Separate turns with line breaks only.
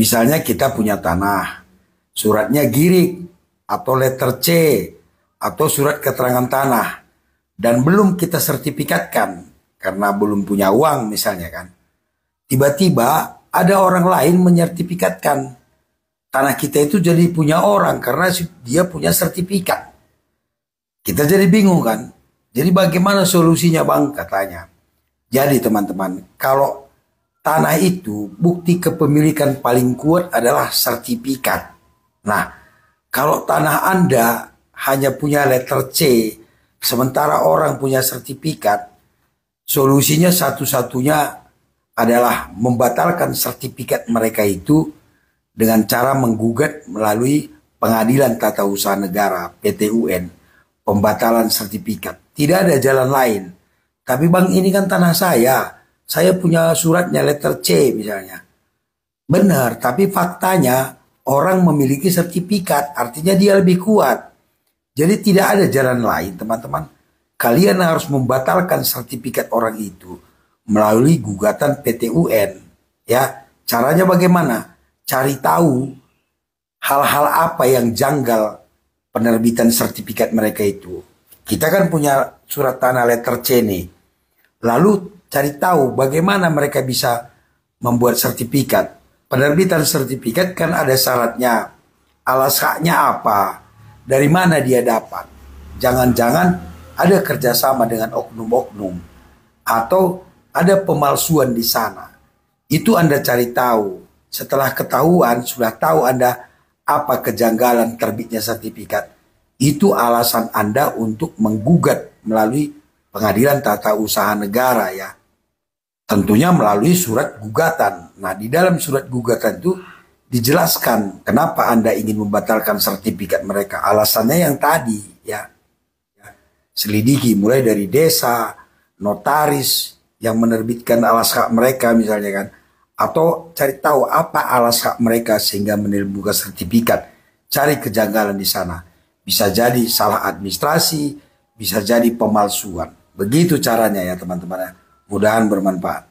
Misalnya kita punya tanah, suratnya girik atau letter C atau surat keterangan tanah dan belum kita sertifikatkan karena belum punya uang misalnya kan. Tiba-tiba ada orang lain menyertifikatkan tanah kita itu jadi punya orang karena dia punya sertifikat. Kita jadi bingung kan? Jadi bagaimana solusinya bang katanya. Jadi teman-teman kalau tanah itu bukti kepemilikan paling kuat adalah sertifikat. Nah, kalau tanah Anda hanya punya letter C, sementara orang punya sertifikat, solusinya satu-satunya adalah membatalkan sertifikat mereka itu dengan cara menggugat melalui pengadilan tata usaha negara PTUN pembatalan sertifikat. Tidak ada jalan lain. Tapi bang ini kan tanah saya saya punya suratnya letter C misalnya. Benar, tapi faktanya orang memiliki sertifikat, artinya dia lebih kuat. Jadi tidak ada jalan lain, teman-teman. Kalian harus membatalkan sertifikat orang itu melalui gugatan PT UN. Ya, caranya bagaimana? Cari tahu hal-hal apa yang janggal penerbitan sertifikat mereka itu. Kita kan punya surat tanah letter C nih. Lalu cari tahu bagaimana mereka bisa membuat sertifikat. Penerbitan sertifikat kan ada syaratnya. Alas haknya apa? Dari mana dia dapat? Jangan-jangan ada kerjasama dengan oknum-oknum. Atau ada pemalsuan di sana. Itu Anda cari tahu. Setelah ketahuan, sudah tahu Anda apa kejanggalan terbitnya sertifikat. Itu alasan Anda untuk menggugat melalui pengadilan tata usaha negara ya. Tentunya melalui surat gugatan. Nah, di dalam surat gugatan itu dijelaskan kenapa Anda ingin membatalkan sertifikat mereka. Alasannya yang tadi, ya. ya selidiki mulai dari desa, notaris yang menerbitkan alas hak mereka misalnya kan atau cari tahu apa alas hak mereka sehingga menerbitkan sertifikat. Cari kejanggalan di sana. Bisa jadi salah administrasi, bisa jadi pemalsuan. Begitu caranya ya teman-teman ya. -teman mudahan bermanfaat.